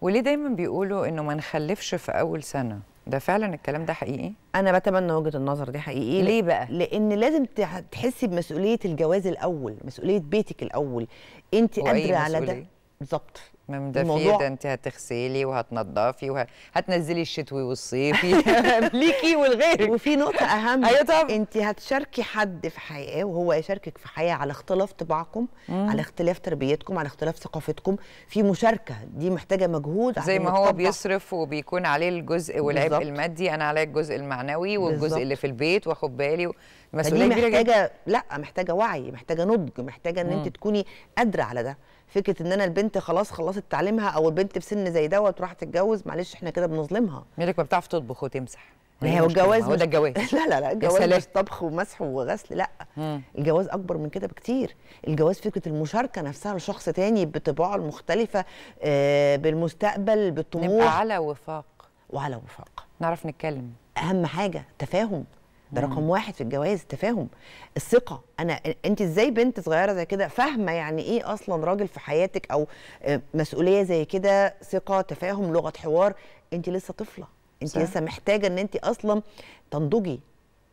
وليه دايما بيقولوا انه ما نخلفش في اول سنه ده فعلا الكلام ده حقيقي انا بتمنى وجهه النظر دي حقيقي ليه بقى لان لازم تحسي بمسؤوليه الجواز الاول مسؤوليه بيتك الاول انت قادره على ده بالظبط ما ده فيه ده انت هتغسلي وهتنضفي وهتنزلي الشتوي والصيفي ليكي ولغيرك وفي نقطه اهم ايوه طبعا انت هتشاركي حد في حياه وهو يشاركك في حياه على اختلاف طباعكم على اختلاف تربيتكم على اختلاف ثقافتكم في مشاركه دي محتاجه مجهود زي ما هو بيصرف وبيكون عليه الجزء والعبء المادي انا عليا الجزء المعنوي والجزء بالزبط. اللي في البيت واخد بالي مسؤوليه محتاجه لا محتاجه وعي محتاجه نضج محتاجه ان انت تكوني قادره على ده فكره ان انا البنت خلاص خلصت تعليمها او البنت في سن زي دوت وراحت تتجوز معلش احنا كده بنظلمها مالك ما بتعرف تطبخ وتمسح ما هي إيه الجواز ده الجواز لا لا لا الجواز مش طبخ ومسح وغسل لا مم. الجواز اكبر من كده بكتير الجواز فكره المشاركه نفسها لشخص تاني بطباعه المختلفه آه بالمستقبل بالطموح نبقى على وفاق وعلى وفاق نعرف نتكلم اهم حاجه تفاهم ده رقم واحد في الجواز التفاهم الثقه انا انت ازاي بنت صغيره زي كده فاهمه يعني ايه اصلا راجل في حياتك او آه، مسؤوليه زي كده ثقه تفاهم لغه حوار انت لسه طفله انت صح. لسه محتاجه ان انت اصلا تنضجي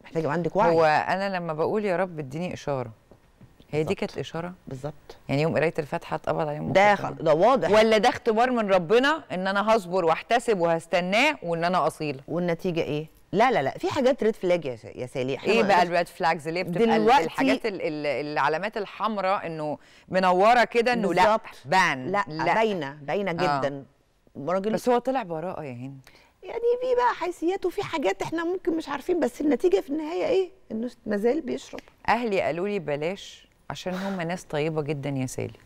محتاجه يبقى عندك وعي هو انا لما بقول يا رب اديني اشاره هي دي كانت اشاره بالظبط يعني يوم قرايه الفاتحه اتقبض عليهم ده ده واضح ولا ده اختبار من ربنا ان انا هصبر واحتسب وهستناه وان انا اصيله والنتيجه ايه لا لا لا في حاجات ريد فلاج يا, يا سالي ايه بقى الريد فلاجز اللي بتبقى الحاجات العلامات الحمراء انه منوره كده انه لا بان لا, لا باينه باينه آه. جدا آه. راجل بس هو طلع براءه يا هند يعني في بقى حيثيات وفي حاجات احنا ممكن مش عارفين بس النتيجه في النهايه ايه انه ما زال بيشرب اهلي قالوا لي بلاش عشان هم ناس طيبه جدا يا سالي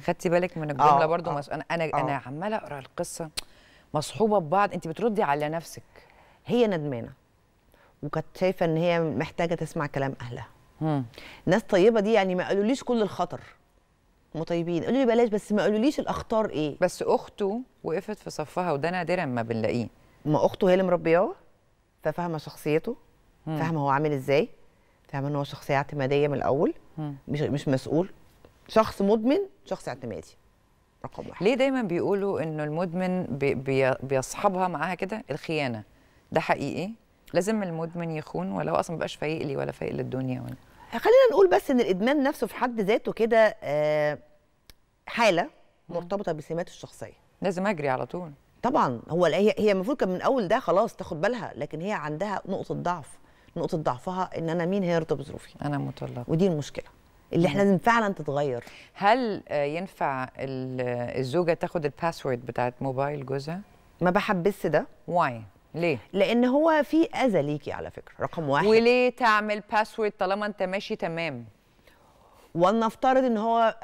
خدتي بالك من الجمله آه، برضو آه. انا انا انا عماله اقرا القصه مصحوبه ببعض انت بتردي على نفسك هي ندمانه وكانت شايفه ان هي محتاجه تسمع كلام اهلها الناس ناس طيبه دي يعني ما قالوليش كل الخطر هم طيبين قالوا لي بلاش بس ما قالوليش الاخطار ايه بس اخته وقفت في صفها وده نادرا ما بنلاقيه ما اخته هي اللي مربياه ففاهمه شخصيته فاهمه هو عامل ازاي فاهمه ان هو شخصيه اعتماديه من الاول مش مش مسؤول شخص مدمن شخص اعتمادي رقم واحد ليه دايما بيقولوا انه المدمن بي بيصحبها معاها كده الخيانه ده حقيقي لازم المدمن يخون ولو اصلا ما فايق لي ولا فايق للدنيا ولا خلينا نقول بس ان الادمان نفسه في حد ذاته كده آه، حاله مرتبطه بسمات الشخصيه لازم اجري على طول طبعا هو هي هي المفروض كان من اول ده خلاص تاخد بالها لكن هي عندها نقطه ضعف نقطه ضعفها ان انا مين هيرضى بظروفي انا مطلقه ودي المشكله اللي احنا لازم فعلا تتغير هل آه، ينفع الزوجه تاخد الباسورد بتاعت موبايل جوزها ما بحبس ده واي ليه؟ لأن هو في أذى ليكي على فكرة رقم واحد وليه تعمل باسورد طالما أنت ماشي تمام؟ ولنفترض إن هو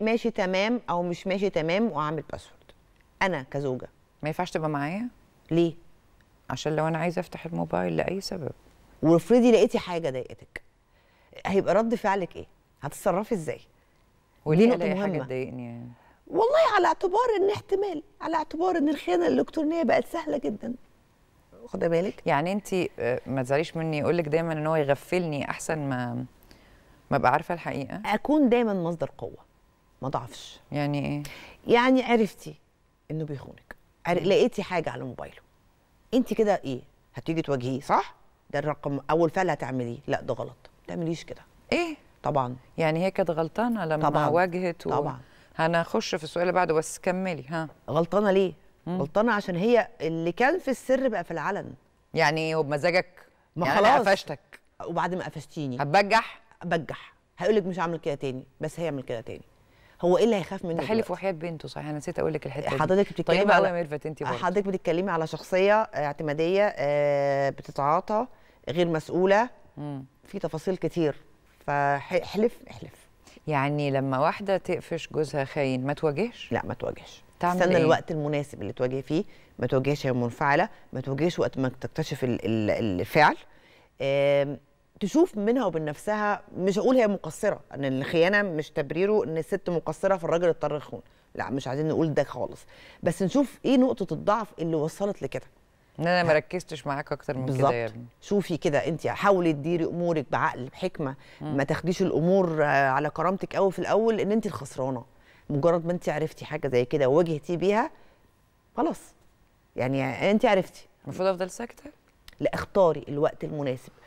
ماشي تمام أو مش ماشي تمام وعامل باسورد أنا كزوجة ما ينفعش تبقى معايا؟ ليه؟ عشان لو أنا عايزة أفتح الموبايل لأي سبب وافرضي لقيتي حاجة ضايقتك هيبقى رد فعلك إيه؟ هتتصرفي إزاي؟ وليه نقطة مهمة حاجة تضايقني يعني والله على اعتبار ان احتمال على اعتبار ان الخيانه الالكترونيه بقت سهله جدا واخده بالك يعني انت آه، ما تزعليش مني يقول لك دايما ان هو يغفلني احسن ما ما ابقى عارفه الحقيقه اكون دايما مصدر قوه ما ضعفش يعني ايه يعني عرفتي انه بيخونك لقيتي حاجه على موبايله انت كده ايه هتيجي تواجهيه صح ده الرقم اول فعل هتعمليه لا ده غلط ما تعمليش كده ايه طبعا يعني هي كانت غلطانه لما طبعا. واجهت و... طبعا هنخش في السؤال اللي بعده بس كملي ها غلطانه ليه غلطانه عشان هي اللي كان في السر بقى في العلن يعني ايه وبمزاجك ما يعني خلاص قفشتك وبعد ما قفشتيني هتبجح بجح هيقول لك مش هعمل كده تاني بس هيعمل كده تاني هو ايه اللي هيخاف منه تحلف وحياه بنته صحيح انا نسيت اقول لك الحته دي حضرتك بتتكلمي طيب على ميرفت انت حضرتك بتتكلمي على شخصيه اعتماديه آه، بتتعاطى غير مسؤوله مم. في تفاصيل كتير فاحلف احلف يعني لما واحده تقفش جوزها خاين ما تواجهش لا ما تواجهش تعمل استنى إيه؟ الوقت المناسب اللي تواجه فيه ما تواجهش هي منفعله ما تواجهش وقت ما تكتشف الفعل تشوف منها وبين نفسها مش هقول هي مقصره ان الخيانه مش تبريره ان الست مقصره فالراجل اضطر يخون لا مش عايزين نقول ده خالص بس نشوف ايه نقطه الضعف اللي وصلت لكده ان انا ما ركزتش معاك اكتر من كده يعني شوفي كده انت حاولي تديري امورك بعقل بحكمه ما تاخديش الامور آه، على كرامتك قوي في الاول ان انت الخسرانه مجرد ما انت عرفتي حاجه زي كده وواجهتي بيها خلاص يعني انت عرفتي المفروض افضل ساكته لا اختاري الوقت المناسب